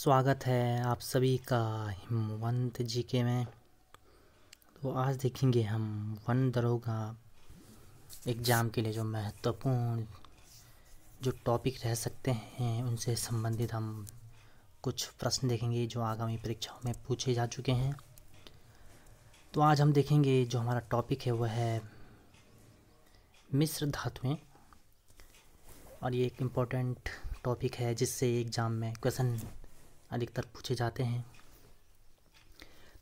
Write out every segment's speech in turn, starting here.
स्वागत है आप सभी का हिमवंत जी के में तो आज देखेंगे हम वन दरोगा एग्ज़ाम के लिए जो महत्वपूर्ण जो टॉपिक रह सकते हैं उनसे संबंधित हम कुछ प्रश्न देखेंगे जो आगामी परीक्षाओं में पूछे जा चुके हैं तो आज हम देखेंगे जो हमारा टॉपिक है वह है मिश्र धातुएं और ये एक इम्पोर्टेंट टॉपिक है जिससे एग्ज़ाम में क्वेश्चन अधिकतर पूछे जाते हैं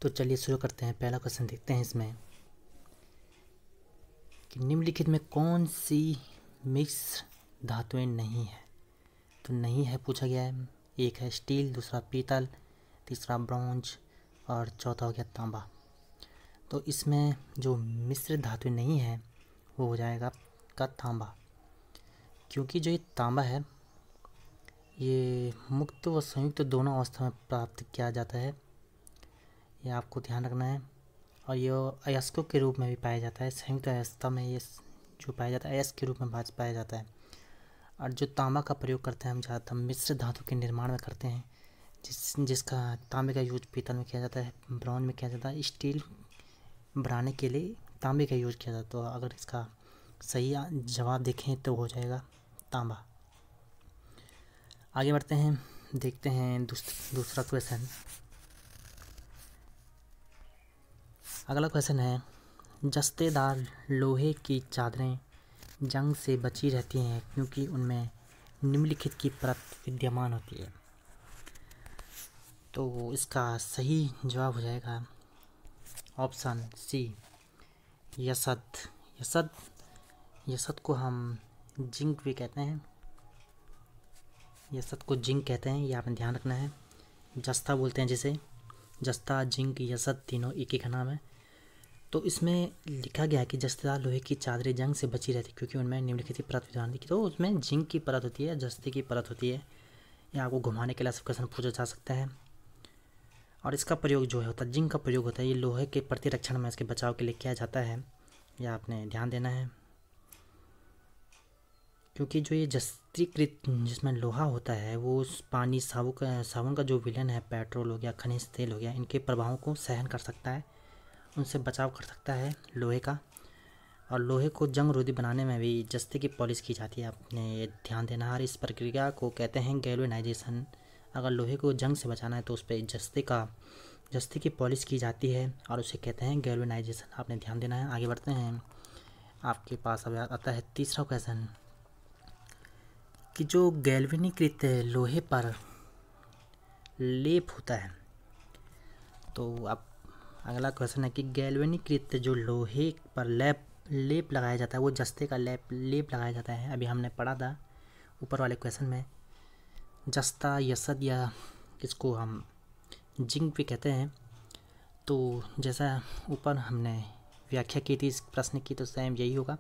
तो चलिए शुरू करते हैं पहला क्वेश्चन देखते हैं इसमें कि निम्नलिखित में कौन सी मिक्स धातुएं नहीं है तो नहीं है पूछा गया है एक है स्टील दूसरा पीतल तीसरा ब्रॉन्ज और चौथा हो गया तांबा तो इसमें जो मिश्र धातु नहीं है वो हो जाएगा का तांबा क्योंकि जो ये तांबा है ये मुक्त व संयुक्त दोनों अवस्था में प्राप्त किया जाता है ये आपको ध्यान रखना है और ये अयस्कों के रूप में भी पाया जाता है संयुक्त अवस्था में ये जो पाया जाता है अयस्क के रूप में पाया जाता है और जो तांबा का प्रयोग करते हैं हम ज़्यादातर मिश्र धातु के निर्माण में करते हैं जिस जिसका तांबे का यूज पीतल में किया जाता है ब्राउन में किया जाता है स्टील बनाने के लिए तांबे का यूज किया जाता है तो अगर इसका सही जवाब देखें तो हो जाएगा तांबा आगे बढ़ते हैं देखते हैं दूसरा क्वेश्चन अगला क्वेश्चन है जस्तेदार लोहे की चादरें जंग से बची रहती हैं क्योंकि उनमें निम्नलिखित की परत विद्यमान होती है तो इसका सही जवाब हो जाएगा ऑप्शन सी यसद यसद यसद को हम जिंक भी कहते हैं ये सब को जिंक कहते हैं ये आपने ध्यान रखना है जस्ता बोलते हैं जिसे जस्ता जिंक यसत तीनों एक ही का नाम है तो इसमें लिखा गया है कि जस्ता लोहे की चादरें जंग से बची रहती क्योंकि उनमें निम्नलिखित परत विधान दिखी तो उसमें जिंक की परत होती है जस्ते की परत होती है या आपको घुमाने के लिए सब क्वेश्चन पूछा जा सकता है और इसका प्रयोग जो है होता है जिंक का प्रयोग होता है ये लोहे के प्रतिरक्षण में इसके बचाव के लिए किया जाता है यह आपने ध्यान देना है क्योंकि जो ये जस्त्रीकृत जिसमें लोहा होता है वो उस पानी साबु का साबुन का जो विलन है पेट्रोल हो गया खनिज तेल हो गया इनके प्रभावों को सहन कर सकता है उनसे बचाव कर सकता है लोहे का और लोहे को जंग रोधी बनाने में भी जस्ते की पॉलिश की जाती है आपने ये ध्यान देना हर इस प्रक्रिया को कहते हैं गैल्वेनाइजेशन अगर लोहे को जंग से बचाना है तो उस पर जस्ते का जस्ते की पॉलिश की जाती है और उसे कहते हैं गैल्वेनाइजेशन आपने ध्यान देना है आगे बढ़ते हैं आपके पास अब आता है तीसरा क्वेश्चन कि जो गैल्वेनिकृत लोहे पर लेप होता है तो आप अगला क्वेश्चन है कि गैल्वेनिकृत जो लोहे पर लेप लेप लगाया जाता है वो जस्ते का लेप लेप लगाया जाता है अभी हमने पढ़ा था ऊपर वाले क्वेश्चन में जस्ता यसद या इसको हम जिंक भी कहते हैं तो जैसा ऊपर हमने व्याख्या की थी इस प्रश्न की तो सेम यही होगा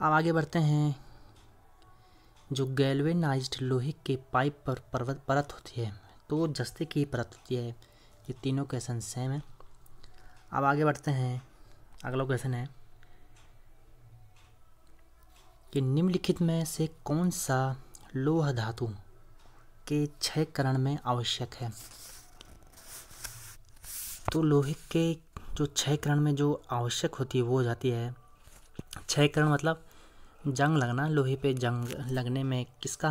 अब आगे बढ़ते हैं जो गैल्वेनाइज्ड लोहे के पाइप पर पर्वत परत होती है तो वो जस्ते की परत होती है ये तीनों क्वेश्चन सेम है अब आगे बढ़ते हैं अगला क्वेश्चन है कि निम्नलिखित में से कौन सा लोह धातु के छह करण में आवश्यक है तो लोहे के जो छह करण में जो आवश्यक होती है वो हो जाती है छह करण मतलब जंग लगना लोहे पे जंग लगने में किसका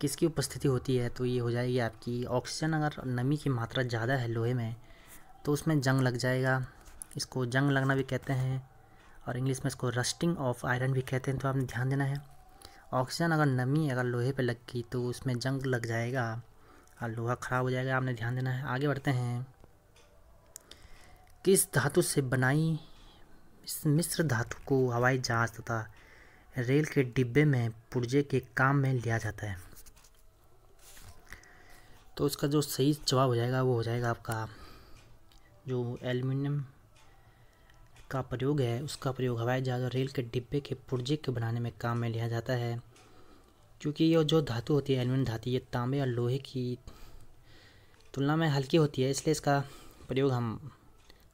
किसकी उपस्थिति होती है तो ये हो जाएगी आपकी ऑक्सीजन अगर नमी की मात्रा ज़्यादा है लोहे में तो उसमें जंग लग जाएगा इसको जंग लगना भी कहते हैं और इंग्लिश में इसको रस्टिंग ऑफ आयरन भी कहते हैं तो आपने ध्यान देना है ऑक्सीजन अगर नमी अगर लोहे पे लग गई तो उसमें जंग लग जाएगा और लोहा ख़राब हो जाएगा आपने ध्यान देना है आगे बढ़ते हैं किस धातु से बनाई मिश्र धातु को हवाई जहाज़ तथा रेल के डिब्बे में पुर्जे के काम में लिया जाता है तो इसका जो सही जवाब हो जाएगा वो हो जाएगा आपका जो एल्युमिनियम का प्रयोग है उसका प्रयोग हवाई जहाज़ और रेल के डिब्बे के पुर्जे के बनाने में काम में लिया जाता है क्योंकि ये जो धातु होती है एल्युमिनियम धातु ये तांबे और लोहे की तुलना में हल्की होती है इसलिए इसका प्रयोग हम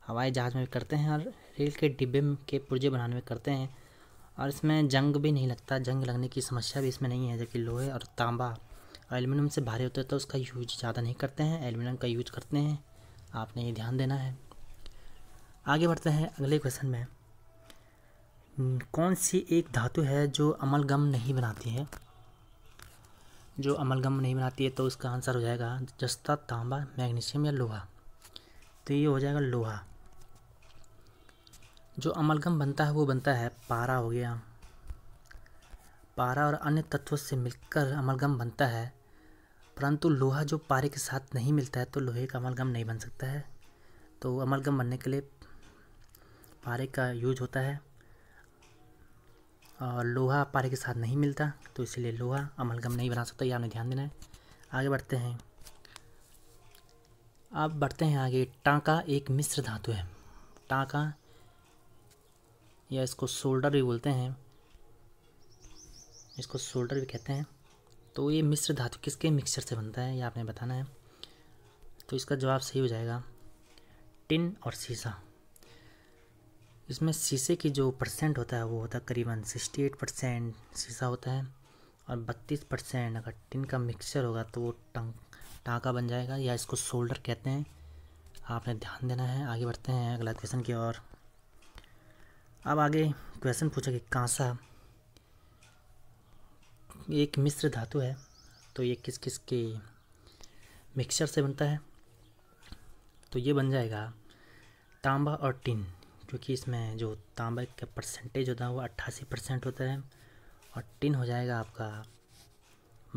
हवाई जहाज़ में भी करते हैं और रेल के डिब्बे के पुर्जे बनाने में करते हैं और इसमें जंग भी नहीं लगता जंग लगने की समस्या भी इसमें नहीं है जबकि लोहे और तांबा और एलुमिनियम से भारी होता है तो उसका यूज ज़्यादा नहीं करते हैं एलुमिनियम का यूज करते हैं आपने ये ध्यान देना है आगे बढ़ते हैं अगले क्वेश्चन में हम्म, कौन सी एक धातु है जो अमल गम नहीं बनाती है जो अमल गम नहीं बनाती है तो उसका आंसर हो जाएगा जस्ता तांबा मैग्नीशियम या लोहा तो ये हो जाएगा लोहा जो अमलगम बनता है वो बनता है पारा हो गया पारा और अन्य तत्वों से मिलकर अमलगम बनता है परंतु लोहा जो पारे के साथ नहीं मिलता है तो लोहे का अमलगम नहीं बन सकता है तो अमलगम बनने के लिए पारे का यूज होता है और लोहा पारे के साथ नहीं मिलता तो इसलिए लोहा अमलगम नहीं बना सकता ये आपने ध्यान देना है आगे बढ़ते हैं आप बढ़ते हैं आगे टाँका एक मिश्र धातु है टाँका या इसको शोल्डर भी बोलते हैं इसको शोल्डर भी कहते हैं तो ये मिश्र धातु किसके मिक्सचर से बनता है ये आपने बताना है तो इसका जवाब सही हो जाएगा टिन और शीशा इसमें शीशे की जो परसेंट होता है वो होता है करीबन सिक्सटी एट परसेंट शीशा होता है और बत्तीस परसेंट अगर टिन का मिक्सचर होगा तो वो टंग टाँका बन जाएगा या इसको शोल्डर कहते हैं आपने ध्यान देना है आगे बढ़ते हैं अगला क्वेश्चन की ओर अब आगे क्वेश्चन पूछा कि कांसा एक मिश्र धातु है तो ये किस किस के मिक्सचर से बनता है तो ये बन जाएगा तांबा और टिन क्योंकि इसमें जो तांबा का परसेंटेज होता है वो अट्ठासी परसेंट होता है और टिन हो जाएगा आपका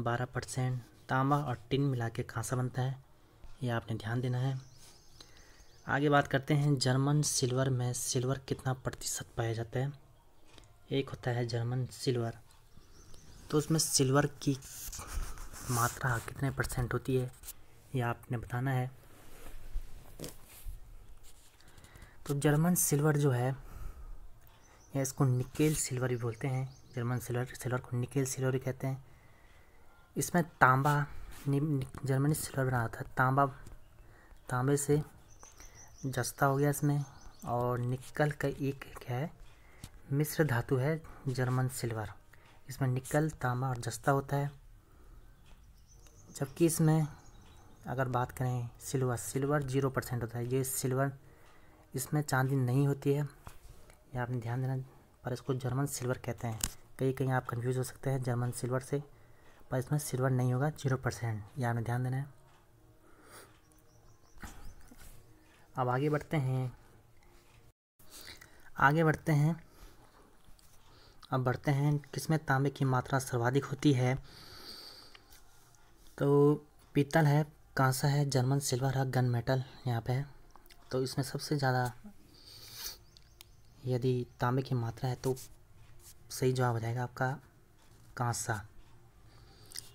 बारह परसेंट तांबा और टिन मिला के कांसा बनता है ये आपने ध्यान देना है आगे बात करते हैं जर्मन सिल्वर में सिल्वर कितना प्रतिशत पाया जाता है एक होता है जर्मन सिल्वर तो उसमें सिल्वर की मात्रा कितने परसेंट होती है यह आपने बताना है तो जर्मन सिल्वर जो है या इसको निकेल सिल्वर भी बोलते हैं जर्मन सिल्वर सिल्वर को निकेल सिल्वर भी कहते हैं इसमें तांबा जर्मनी सिल्वर बना था तांबा तांबे से जस्ता हो गया इसमें और निकल का एक है मिश्र धातु है जर्मन सिल्वर इसमें निकल तांबा और जस्ता होता है जबकि इसमें अगर बात करें सिल्वर सिल्वर जीरो परसेंट होता है ये सिल्वर इसमें चांदी नहीं होती है ये आपने ध्यान देना पर इसको जर्मन सिल्वर कहते हैं कहीं कहीं आप कंफ्यूज हो सकते हैं जर्मन सिल्वर से पर इसमें सिल्वर नहीं होगा जीरो परसेंट ये आपने ध्यान देना है अब आगे बढ़ते हैं आगे बढ़ते हैं अब बढ़ते हैं किसमें तांबे की मात्रा सर्वाधिक होती है तो पीतल है कांसा है जर्मन सिल्वर है गन मेटल यहाँ पे तो इसमें सबसे ज़्यादा यदि तांबे की मात्रा है तो सही जवाब हो जाएगा आपका कांसा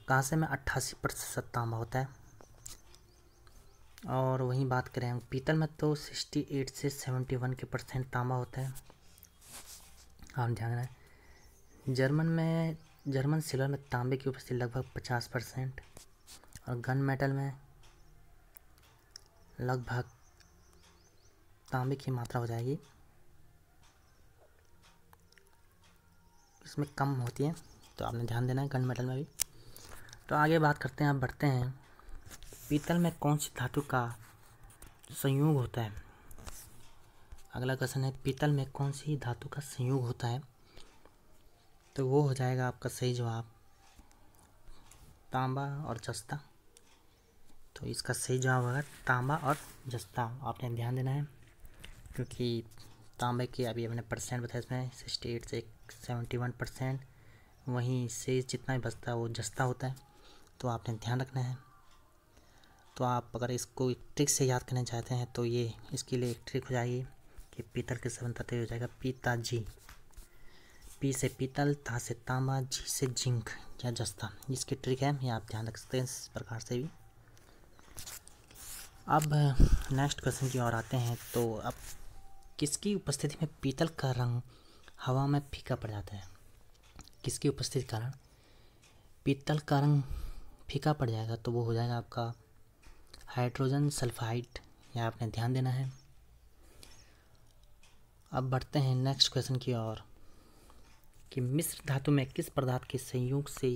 कांसे में अट्ठासी प्रतिशत तांबा होता है और वहीं बात करें हम पीतल में तो 68 से 71 के परसेंट तांबा होता है आप ध्यान रहे जर्मन में जर्मन सिल्वर में तांबे की उपस्थिति लगभग 50 परसेंट और गन मेटल में लगभग तांबे की मात्रा हो जाएगी इसमें कम होती है तो आपने ध्यान देना है गन मेटल में भी तो आगे बात करते हैं आप बढ़ते हैं पीतल में कौन सी धातु का संयोग होता है अगला क्वेश्चन है पीतल में कौन सी धातु का संयोग होता है तो वो हो जाएगा आपका सही जवाब तांबा और जस्ता तो इसका सही जवाब होगा तांबा और जस्ता आपने ध्यान देना है क्योंकि तांबे के अभी हमने परसेंट बताया इसमें सिक्सटी एट से सेवेंटी वन परसेंट वहीं से जितना भी बचता है वो जस्ता होता है तो आपने ध्यान रखना है तो आप अगर इसको एक ट्रिक से याद करना चाहते हैं तो ये इसके लिए एक ट्रिक हो जाएगी कि पीतल के संबंध तत्व हो जाएगा पिताजी पी से पीतल ता से तांबा जी से जिंक या जस्ता इसकी ट्रिक है ये आप ध्यान रख सकते हैं इस प्रकार से भी अब नेक्स्ट क्वेश्चन की ओर आते हैं तो अब किसकी उपस्थिति में पीतल का रंग हवा में फीका पड़ जाता है किसकी उपस्थिति कारण पीतल का रंग फीका पड़ जाएगा तो वो हो जाएगा आपका हाइड्रोजन सल्फाइड यह आपने ध्यान देना है अब बढ़ते हैं नेक्स्ट क्वेश्चन की ओर कि मिश्र धातु में किस पदार्थ के संयोग से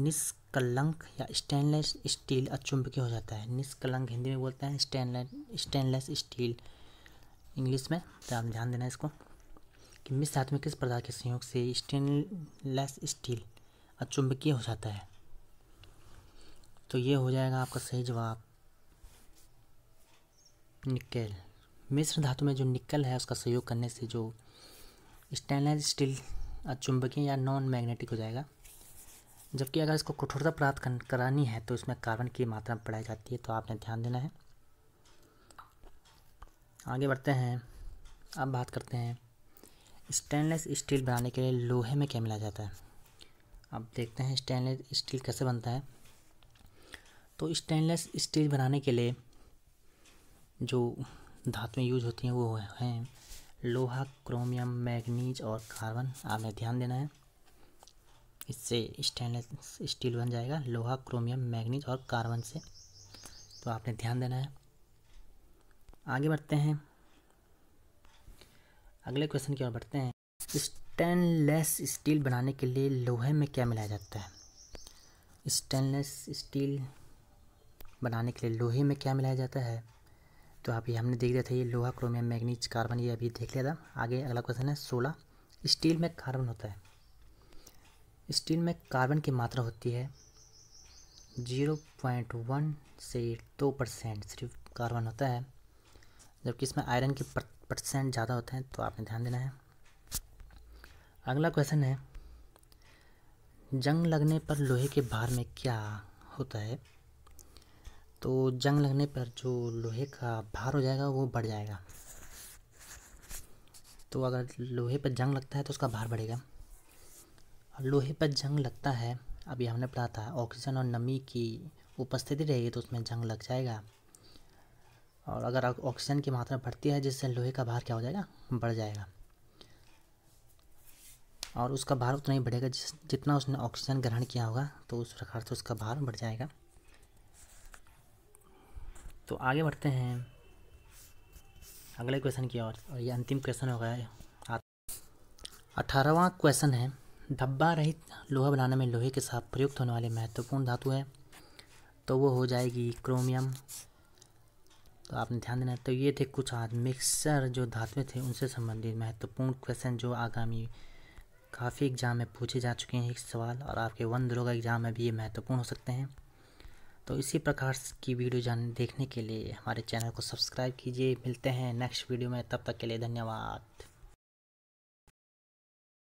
निष्कलंक या स्टेनलेस स्टील अचुंबकीय हो जाता है निष्कलंक हिंदी में बोलते हैं स्टेनलेस स्टेनलेस स्टील इंग्लिश में तो आप ध्यान देना इसको कि मिश्र धातु में किस पदार्थ के संयोग से स्टेनलेस स्टील अचुंबकीय हो जाता है तो ये हो जाएगा आपका सही जवाब निकल मिश्र धातु में जो निकल है उसका सहयोग करने से जो स्टेनलेस स्टील चुंबकीय या नॉन मैग्नेटिक हो जाएगा जबकि अगर इसको कठोरता प्राप्त करानी है तो इसमें कार्बन की मात्रा बढ़ाई जाती है तो आपने ध्यान देना है आगे बढ़ते हैं अब बात करते हैं स्टेनलेस स्टील बनाने के लिए लोहे में क्या मिला जाता है अब देखते हैं स्टेनलेस स्टील कैसे बनता है तो स्टेनलेस स्टील बनाने के लिए जो धातुएं यूज होती हैं वो हैं लोहा क्रोमियम मैग्नीज और कार्बन आपने ध्यान देना है इससे स्टेनलेस स्टील बन जाएगा लोहा क्रोमियम मैग्नीज और कार्बन से तो आपने ध्यान देना है आगे बढ़ते हैं अगले क्वेश्चन की ओर बढ़ते हैं स्टेनलेस स्टील बनाने के लिए लोहे में क्या मिलाया जाता है स्टेनलेस स्टील बनाने के लिए लोहे में क्या मिलाया जाता है तो आप ये हमने देख लिया था ये लोहा क्रोमियम मैग्नीज कार्बन ये अभी देख लिया था आगे अगला क्वेश्चन है सोलह स्टील में कार्बन होता है स्टील में कार्बन की मात्रा होती है जीरो पॉइंट वन से दो परसेंट सिर्फ कार्बन होता है जबकि इसमें आयरन के परसेंट ज़्यादा होते हैं तो आपने ध्यान देना है अगला क्वेश्चन है जंग लगने पर लोहे के भार में क्या होता है तो जंग लगने पर जो लोहे का भार हो जाएगा वो बढ़ जाएगा तो अगर लोहे पर जंग लगता है तो उसका भार बढ़ेगा और लोहे पर जंग लगता है अभी हमने पढ़ा था ऑक्सीजन और नमी की उपस्थिति रहेगी तो उसमें जंग लग जाएगा और अगर ऑक्सीजन की मात्रा बढ़ती है जिससे लोहे का भार क्या हो जाएगा बढ़ जाएगा और उसका भार उतना ही बढ़ेगा जिस जितना उसने ऑक्सीजन ग्रहण किया होगा तो उस प्रकार से उसका भार बढ़ जाएगा तो आगे बढ़ते हैं अगले क्वेश्चन की ओर और ये अंतिम क्वेश्चन हो गया अठारहवा क्वेश्चन है धब्बा रहित लोहा बनाने में लोहे के साथ प्रयुक्त होने वाले महत्वपूर्ण धातु है तो वो हो जाएगी क्रोमियम तो आपने ध्यान देना तो ये थे कुछ आज मिक्सर जो धातुएँ थे उनसे संबंधित महत्वपूर्ण क्वेश्चन जो आगामी काफ़ी एग्ज़ाम में पूछे जा चुके हैं एक सवाल और आपके वन दरोगा का एग्ज़ाम में भी ये महत्वपूर्ण हो सकते हैं तो इसी प्रकार की वीडियो जान देखने के लिए हमारे चैनल को सब्सक्राइब कीजिए मिलते हैं नेक्स्ट वीडियो में तब तक के लिए धन्यवाद